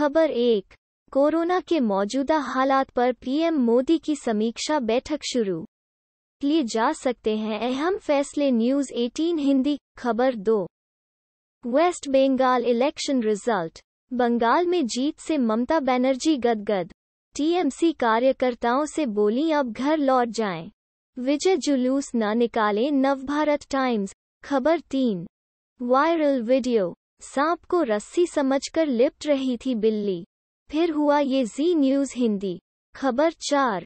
खबर एक कोरोना के मौजूदा हालात पर पीएम मोदी की समीक्षा बैठक शुरू लिए जा सकते हैं अहम फैसले न्यूज 18 हिंदी खबर दो West Bengal election result Bengal में जीत से ममता बनर्जी गदगद टीएमसी कार्यकर्ताओं से बोली अब घर लौट जाएं। विजय जुलूस न निकालें नवभारत टाइम्स खबर तीन वायरल वीडियो सांप को रस्सी समझकर लिपट रही थी बिल्ली फिर हुआ ये जी न्यूज हिंदी खबर चार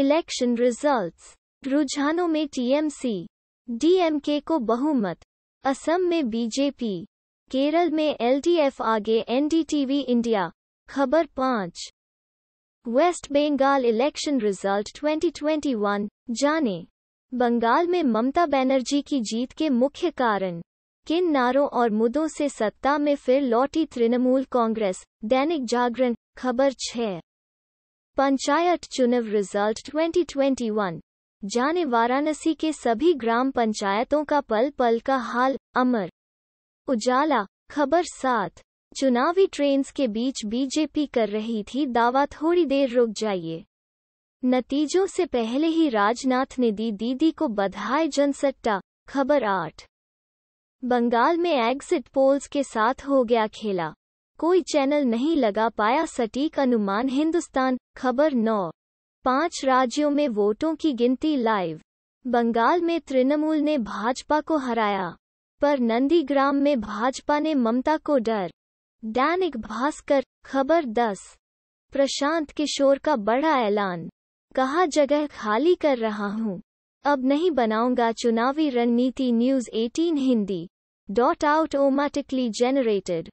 इलेक्शन रिजल्ट्स रुझानों में टीएमसी डीएमके को बहुमत असम में बीजेपी केरल में एलडीएफ आगे एनडीटीवी इंडिया खबर पाँच वेस्ट बंगाल इलेक्शन रिजल्ट 2021 जाने बंगाल में ममता बनर्जी की जीत के मुख्य कारण किन नारों और मुद्दों से सत्ता में फिर लौटी तृणमूल कांग्रेस दैनिक जागरण खबर छः पंचायत चुनाव रिजल्ट 2021 जाने वाराणसी के सभी ग्राम पंचायतों का पल पल का हाल अमर उजाला खबर सात चुनावी ट्रेन्स के बीच बीजेपी कर रही थी दावा थोड़ी देर रुक जाइए नतीजों से पहले ही राजनाथ ने दी दीदी को बधाई जनसट्टा खबर आठ बंगाल में एग्जिट पोल्स के साथ हो गया खेला कोई चैनल नहीं लगा पाया सटीक अनुमान हिंदुस्तान खबर नौ पांच राज्यों में वोटों की गिनती लाइव बंगाल में तृणमूल ने भाजपा को हराया पर नंदीग्राम में भाजपा ने ममता को डर दैनिक भास्कर खबर दस प्रशांत किशोर का बड़ा ऐलान कहा जगह खाली कर रहा हूँ अब नहीं बनाऊंगा चुनावी रणनीति news 18 Hindi dot automatically generated